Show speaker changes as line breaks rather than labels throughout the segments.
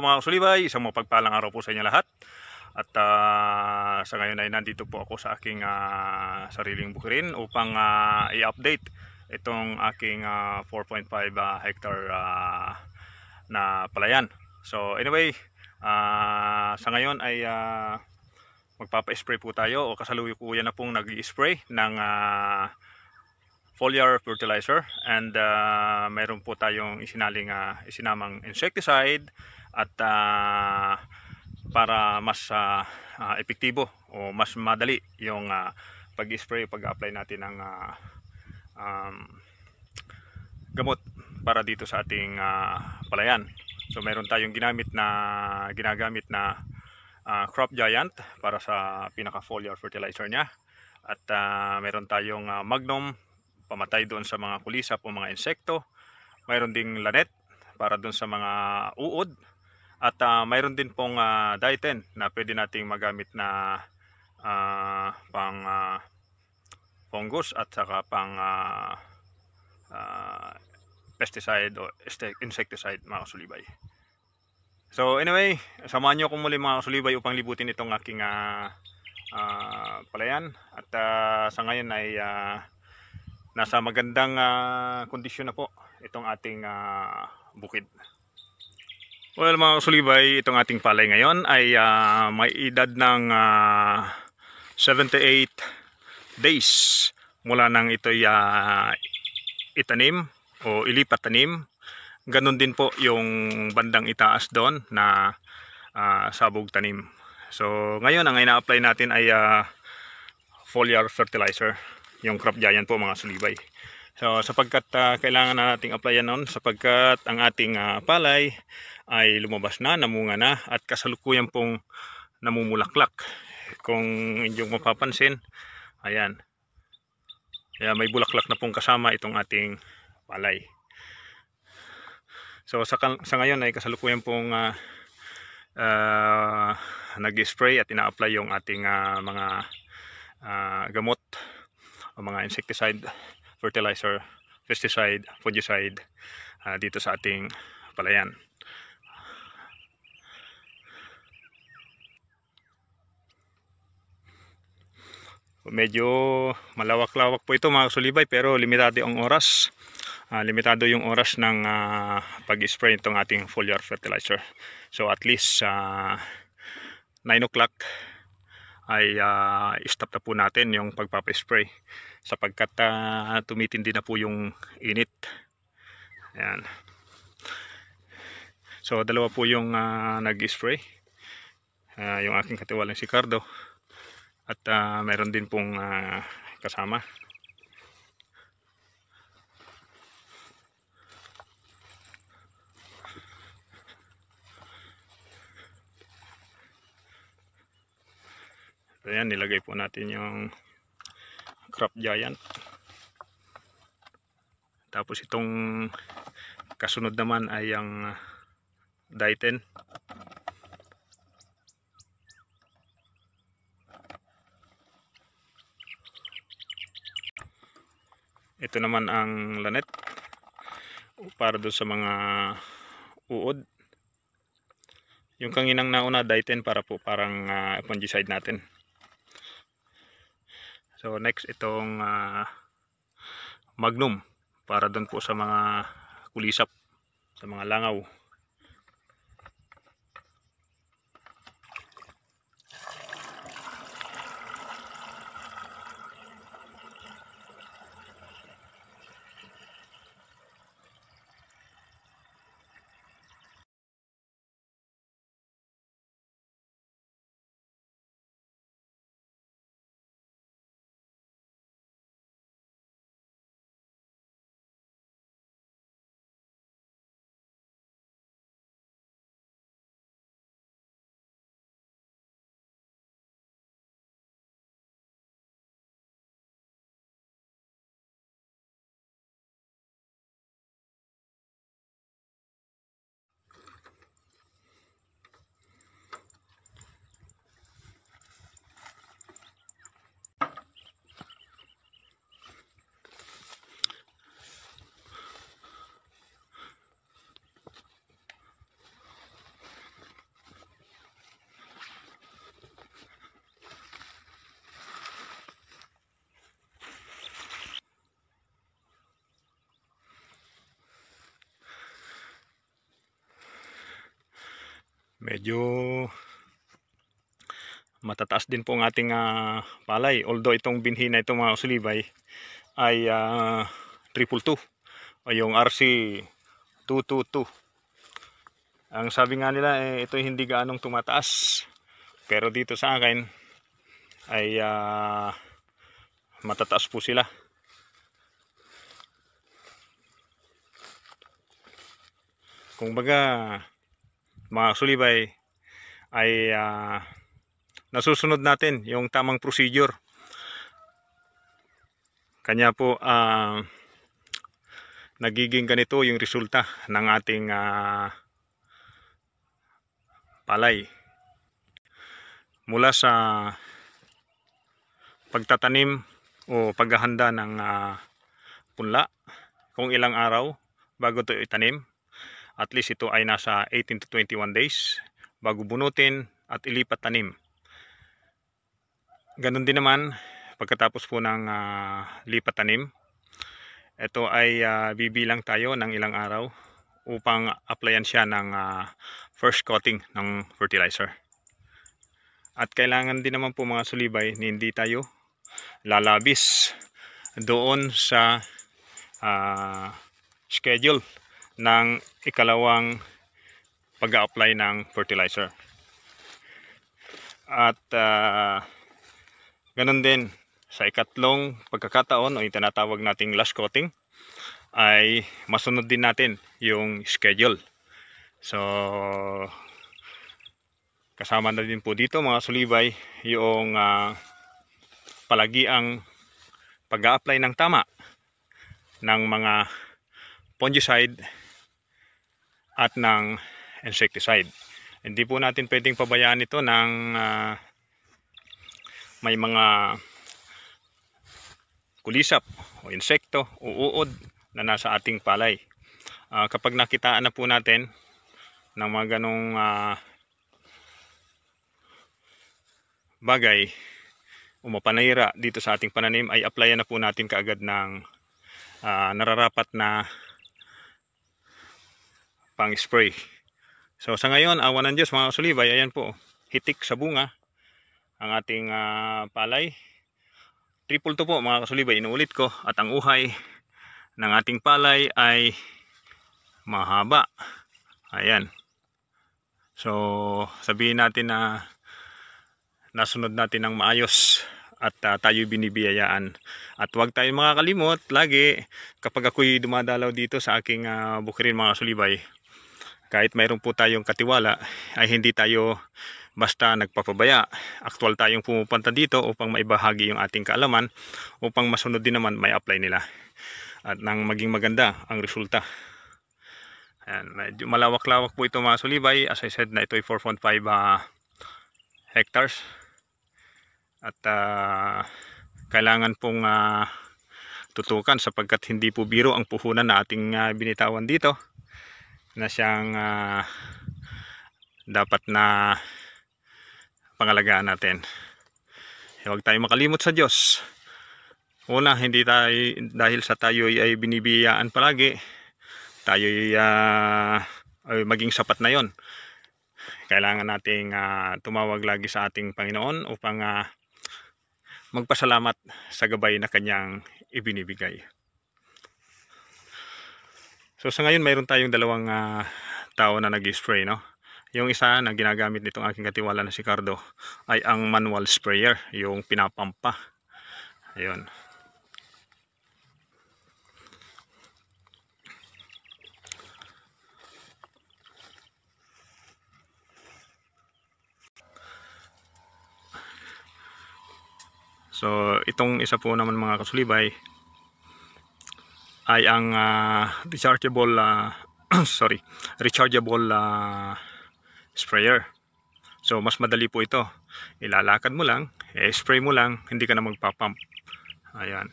araw mga kasulibay, isang mapagpalang araw po sa inyo lahat. At uh, sa ngayon ay nandito po ako sa aking uh, sariling bukirin upang uh, i-update itong aking uh, 4.5 uh, hectare uh, na palayan. So anyway, uh, sa ngayon ay uh, magpapa-spray po tayo o kasaluyo po yan na pong nag-spray ng uh, foliar fertilizer and uh, meron po tayong isinaling uh, isinamang insecticide at uh, para mas uh, uh, epektibo o mas madali yung uh, pag-spray pag-apply natin ng uh, um, gamot para dito sa ating uh, palayan. So meron tayong ginamit na ginagamit na uh, crop giant para sa pinaka foliar fertilizer niya at uh, meron tayong uh, magnum pamatay doon sa mga kulisap o mga insekto. Mayroon ding lanet para doon sa mga uod at uh, mayroon din pong uh, ah, dieten na pwede nating magamit na uh, pang uh, fungus at saka pang uh, uh, pesticide o insecticide mga kasulibay. So anyway, samahan nyo akong muli mga kasulibay upang libutin itong aking uh, uh, palayan. At uh, sa ngayon ay uh, nasa magandang uh, kondisyon na po itong ating uh, bukid. Well mga kasulibay, itong ating palay ngayon ay uh, may edad ng uh, ah, 78 days mula nang ito'y uh, itanim o ilipat tanim. Ganon din po yung bandang itaas doon na uh, sabog tanim. So ngayon ang ina-apply natin ay uh, foliar fertilizer, yung crop giant po mga sulibay. So sapagkat uh, kailangan na nating applyan noon sapagkat ang ating uh, palay ay lumabas na, namunga na at kasalukuyan pong namumulaklak. Kung inyong mapapansin, ayan. Kaya may bulaklak na pong kasama itong ating palay. So sa, sa ngayon ay kasalukuyan pong uh, uh, nag-spray at ina-apply yung ating uh, mga uh, gamot o mga insecticide, fertilizer, pesticide, fungicide uh, dito sa ating palayan. medyo malawak-lawak po ito mga kasulibay pero limitado ang oras uh, limitado yung oras ng uh, pag-spray itong ating foliar fertilizer so at least uh, ah, 9 o'clock ay uh, stop na po natin yung pagpapa-spray sapagkat uh, tumitindi na po yung init ayan so dalawa po yung uh, nag-spray uh, yung aking katiwalang si Cardo at uh, meron din pong uh, kasama. So yan, nilagay po natin yung crop giant. Tapos itong kasunod naman ay ang Daiten. ito naman ang lanet para doon sa mga uod yung kanginang nauna dieten para po parang uh, fungicide natin so next itong uh, magnum para doon po sa mga kulisap sa mga langaw medyo matataas din po ang ating uh, palay although itong binhi na itong mga usulibay ay uh, triple 2 o yung RC 222 ang sabi nga nila eh, ito hindi gaanong tumataas pero dito sa akin ay uh, matataas po sila kung baga mga sulibay ay uh, nasusunod natin yung tamang procedure. Kanya po uh, nagiging ganito yung resulta ng ating uh, palay. Mula sa pagtatanim o paghahanda ng uh, punla kung ilang araw bago ito itanim at least ito ay nasa 18 to 21 days bago bunutin at ilipat tanim. Ganun din naman pagkatapos po ng uh, lipat tanim. Ito ay uh, bibilang tayo ng ilang araw upang applyan siya ng uh, first coating ng fertilizer. At kailangan din naman po mga sulibay na hindi tayo lalabis doon sa uh, schedule ng ikalawang pag-apply ng fertilizer. At uh, ganun din sa ikatlong pagkakataon o itinatawag nating last coating ay masunod din natin yung schedule. So kasama na din po dito mga sulibay yung uh, palagi ang pag-apply ng tama ng mga fungicide at ng insecticide. Hindi po natin pwedeng pabayaan ito ng uh, may mga kulisap o insekto o uod na nasa ating palay. Uh, kapag nakitaan na po natin ng mga ganong uh, bagay o mapanayra dito sa ating pananim ay apply na po natin kaagad ng uh, nararapat na pang spray so sa ngayon awan ng Diyos mga kasulibay ayan po hitik sa bunga ang ating uh, palay triple to po mga kasulibay inuulit ko at ang uhay ng ating palay ay mahaba ayan so sabihin natin na nasunod natin ng maayos at uh, ah, tayo binibiyayaan. At huwag tayong makakalimot lagi kapag ako'y dumadalaw dito sa aking uh, bukirin mga sulibay kahit mayroon po tayong katiwala ay hindi tayo basta nagpapabaya. Aktwal tayong pumupunta dito upang maibahagi yung ating kaalaman upang masunod din naman may apply nila. At nang maging maganda ang resulta. Ayan, medyo malawak-lawak po ito mga sulibay. As I said na ito ay 4.5 uh, hectares. At uh, kailangan pong uh, tutukan sapagkat hindi po biro ang puhunan na ating uh, binitawan dito na siyang uh, dapat na pangalagaan natin. Huwag tayong makalimot sa Diyos. Una, hindi tayo, dahil sa tayo ay binibiyaan palagi, tayo ah, ay, uh, maging sapat na yon. Kailangan nating uh, tumawag lagi sa ating Panginoon upang uh, magpasalamat sa gabay na kanyang ibinibigay. So sa ngayon mayroon tayong dalawang uh, tao na nag-spray no. Yung isa na ginagamit nitong aking katiwala na si Cardo ay ang manual sprayer, yung pinapampa. Ayun. So itong isa po naman mga kasulibay ay ang uh, rechargeable uh, sorry, rechargeable uh, sprayer. So mas madali po ito. Ilalakad mo lang, i-spray mo lang, hindi ka na magpapump. Ayan.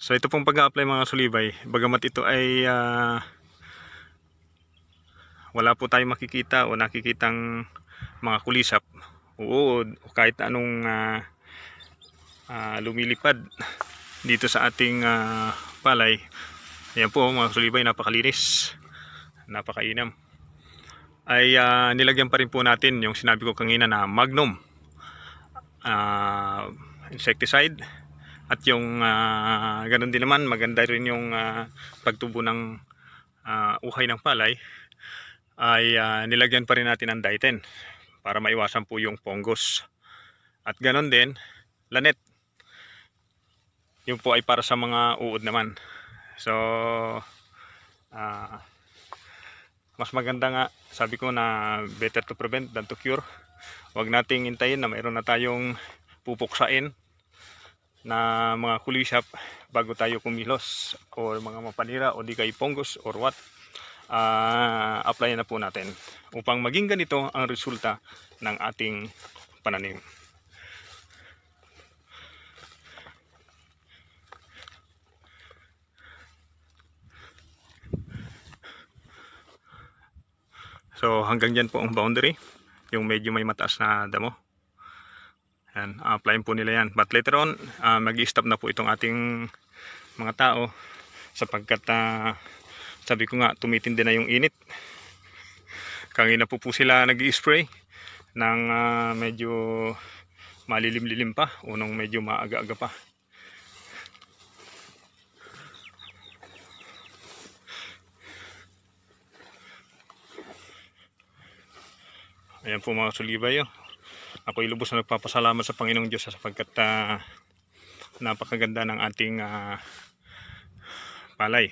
So ito pong pag-apply mga sulibay, bagamat ito ay uh, wala po tayong makikita o nakikitang mga kulisap, uod o kahit anong uh, uh, lumilipad dito sa ating uh, palay ayan po mga sulibay napakalinis napakainam ay uh, nilagyan pa rin po natin yung sinabi ko kanina na magnum uh, insecticide at yung uh, ganun din naman maganda rin yung uh, pagtubo ng uh, uhay ng palay ay uh, nilagyan pa rin natin ng dieten para maiwasan po yung fungus at ganun din lanet yun po ay para sa mga uod naman so uh, mas maganda nga sabi ko na better to prevent than to cure wag nating hintayin na mayroon na tayong pupuksain na mga kulisap bago tayo kumilos o mga mapanira o di kay fungus or what uh, ah, apply na po natin upang maging ganito ang resulta ng ating pananim So hanggang dyan po ang boundary. Yung medyo may mataas na damo. Yan, applyin po nila yan. But later on, uh, ah, mag-stop na po itong ating mga tao sapagkat uh, sabi ko nga tumitindi na yung init. Kangina po po sila nag-spray i ng uh, medyo malilim-lilim pa o medyo maaga-aga pa. Ayan po mga sulibay. Ako ay lubos na nagpapasalamat sa Panginoong Diyos sapagkat uh, napakaganda ng ating uh, palay.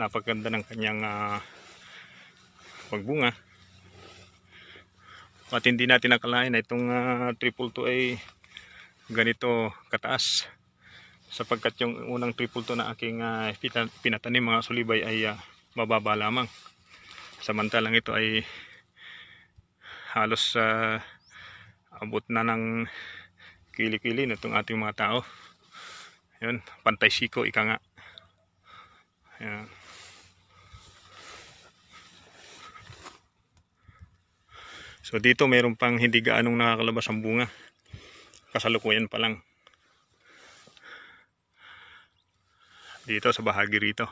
Napakaganda ng kanyang uh, pagbunga. At hindi natin nakalain na itong uh, triple 2 ay ganito kataas. Sapagkat yung unang triple 2 na aking uh, pinatanim mga sulibay ay uh, mababa lamang. Samantalang ito ay halos uh, abot na ng kilikili na itong ating mga tao yun, pantay siko ika nga yan so dito mayroon pang hindi gaanong nakakalabas ang bunga kasalukuyan pa lang dito sa bahagi rito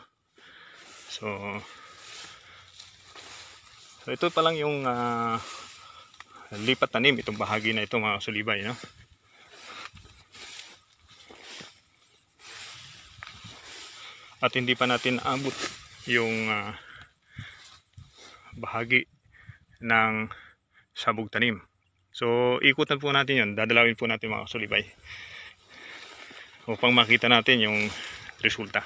so So ito pa lang yung uh, lipat tanim itong bahagi na ito mga kasulibay no? at hindi pa natin abot yung uh, bahagi ng sabog tanim so ikutan po natin yon dadalawin po natin mga kasulibay upang makita natin yung resulta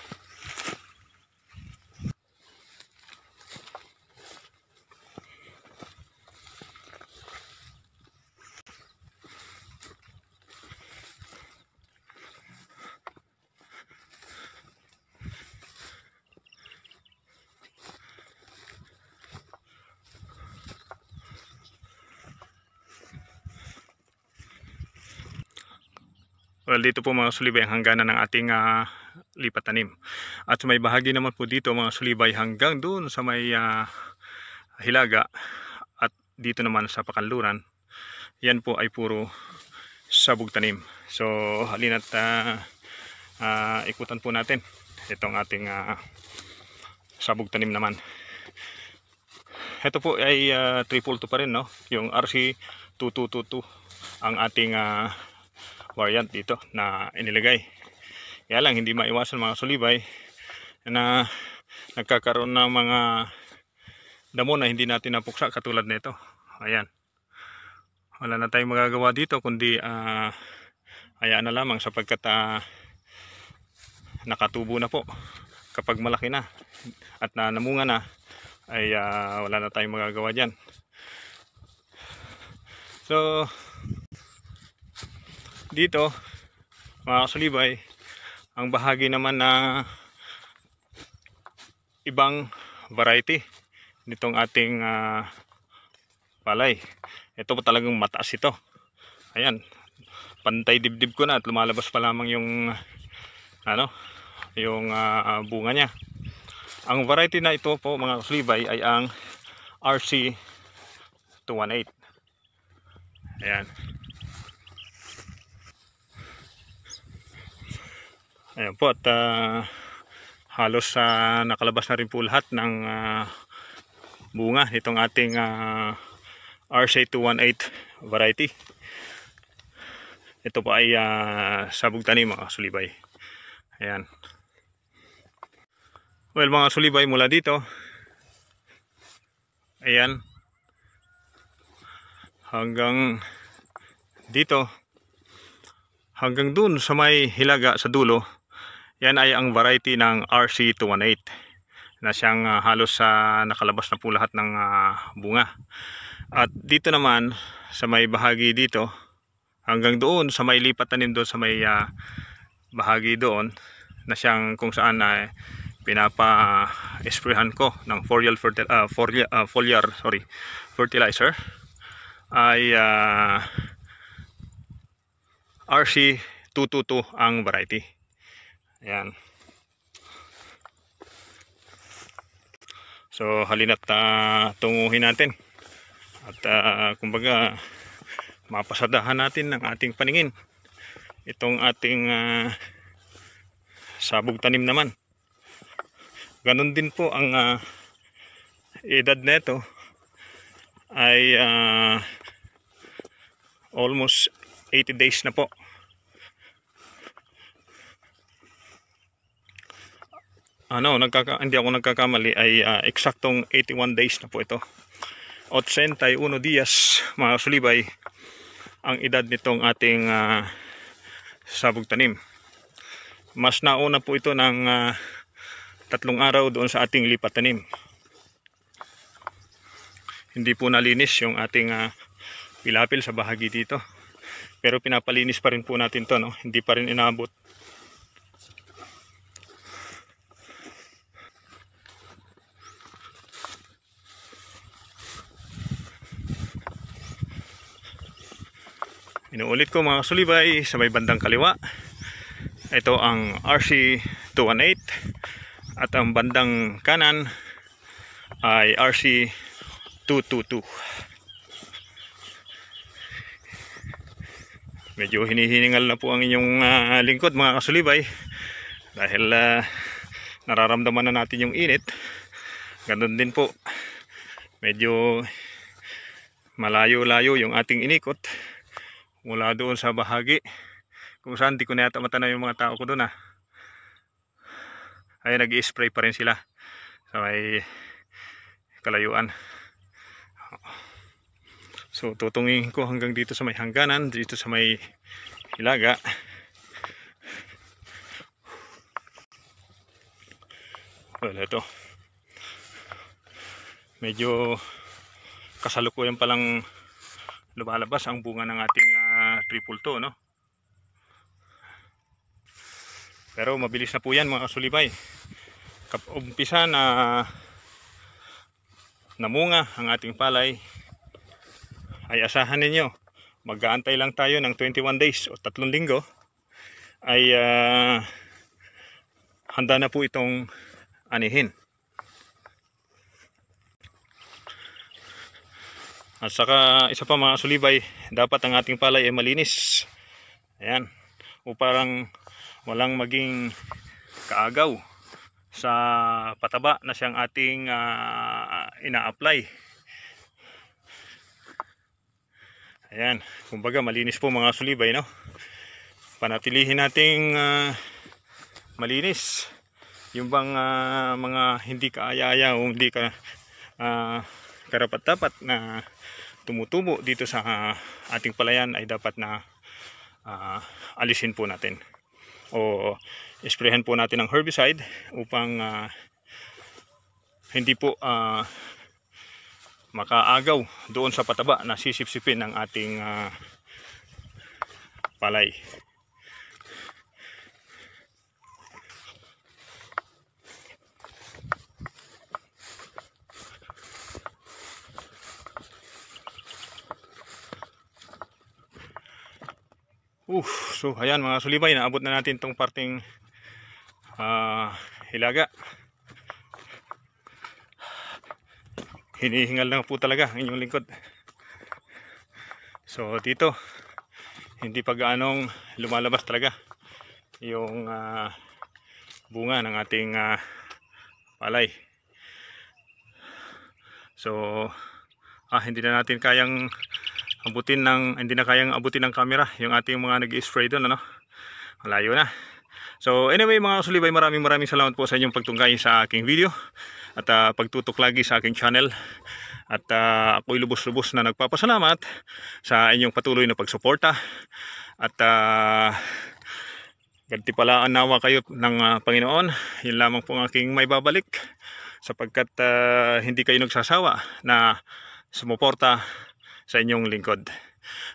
Well, dito po mga sulibay ang hangganan ng ating uh, lipatanim. At may bahagi naman po dito mga sulibay hanggang doon sa may uh, hilaga at dito naman sa pakanluran. Yan po ay puro sabog tanim. So halina't uh, uh, ikutan po natin itong ating uh, sabog tanim naman. Ito po ay uh, triple 2 pa rin no, yung RC 2222 ang ating uh, variant dito na inilagay. Kaya lang hindi maiwasan mga sulibay na nagkakaroon ng mga damo na hindi natin napuksa katulad nito. Ayan. Wala na tayong magagawa dito kundi uh, hayaan na lamang sapagkat uh, nakatubo na po. Kapag malaki na at na namunga na ay uh, wala na tayong magagawa dyan. So, dito mga kasulibay ang bahagi naman na ibang variety nitong ating uh, palay ito po talagang mataas ito ayan pantay dibdib ko na at lumalabas pa lamang yung ano yung uh, bunga niya ang variety na ito po mga kasulibay ay ang RC 218 ayan Ayan po at uh, halos uh, nakalabas na rin po lahat ng uh, bunga nitong ating uh, RC218 variety. Ito po ay uh, sabog tanim mga sulibay. Ayan. Well mga sulibay mula dito. Ayan. Hanggang dito. Hanggang dun sa may hilaga sa dulo yan ay ang variety ng RC218 na siyang uh, halos uh, nakalabas na po lahat ng uh, bunga. At dito naman sa may bahagi dito hanggang doon sa may lipat tanim doon sa may uh, bahagi doon na siyang kung saan ay uh, eh, pinapa-sprayhan ko ng foliar, fertil, uh, foliar, uh, foliar sorry, fertilizer ay uh, RC222 ang variety. Ayan. So halina't uh, ah, tunguhin natin. At uh, kumbaga mapasadahan natin ng ating paningin. Itong ating uh, sabog tanim naman. Ganon din po ang uh, edad nito ay uh, almost 80 days na po. ano, nagkaka, hindi ako nagkakamali ay uh, eksaktong 81 days na po ito 81 dias mga sulibay ang edad nitong ating uh, sabog tanim mas nauna po ito ng uh, tatlong araw doon sa ating lipat tanim hindi po nalinis yung ating uh, pilapil sa bahagi dito pero pinapalinis pa rin po natin to no? hindi pa rin inaabot Inuulit ko mga kasulibay sa may bandang kaliwa. Ito ang RC 218 at ang bandang kanan ay RC 222. Medyo hinihiningal na po ang inyong uh, lingkod mga kasulibay dahil uh, nararamdaman na natin yung init. Ganun din po. Medyo malayo-layo yung ating inikot mula doon sa bahagi kung saan di ko na yata matanaw yung mga tao ko doon ah ay nag i spray pa rin sila sa may kalayuan so tutungin ko hanggang dito sa may hangganan dito sa may ilaga well ito medyo kasalukuyan palang lumalabas ang bunga ng ating uh, triple to no pero mabilis na po yan mga kasulibay Kap umpisa na namunga ang ating palay ay asahan ninyo mag-aantay lang tayo ng 21 days o tatlong linggo ay uh, handa na po itong anihin At saka isa pa mga sulibay, dapat ang ating palay ay malinis. Ayan. O parang walang maging kaagaw sa pataba na siyang ating uh, ina-apply. Ayan. Kumbaga malinis po mga sulibay. No? Panatilihin nating uh, malinis. Yung bang uh, mga hindi kaayaya o hindi ka uh, karapat-dapat na tumutubo dito sa ah, ating palayan ay dapat na uh, alisin po natin o isprehan po natin ng herbicide upang uh, hindi po uh, makaagaw doon sa pataba na sisipsipin ng ating uh, palay. Uf, so ayan mga sulibay, naabot na natin tong parting uh, hilaga. Hinihingal lang po talaga ang inyong lingkod. So dito, hindi pag anong lumalabas talaga yung uh, bunga ng ating uh, palay. So ah, hindi na natin kayang abutin ng hindi na kayang abutin ng camera yung ating mga nag-spray doon ano malayo na so anyway mga kasulibay maraming maraming salamat po sa inyong pagtunggay sa aking video at uh, pagtutok lagi sa aking channel at uh, ako'y lubos-lubos na nagpapasalamat sa inyong patuloy na pagsuporta at uh, ah, ganti pala nawa kayo ng uh, Panginoon yun lamang po ang aking may babalik sapagkat uh, hindi kayo nagsasawa na sumuporta sa inyong lingkod.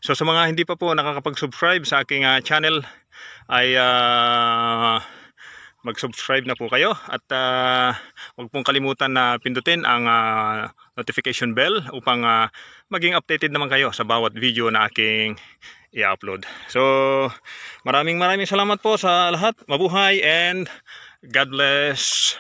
So sa mga hindi pa po nakakapag-subscribe sa aking uh, channel ay uh, mag-subscribe na po kayo at uh, huwag pong kalimutan na pindutin ang uh, notification bell upang uh, maging updated naman kayo sa bawat video na aking i-upload. So maraming maraming salamat po sa lahat. Mabuhay and God bless.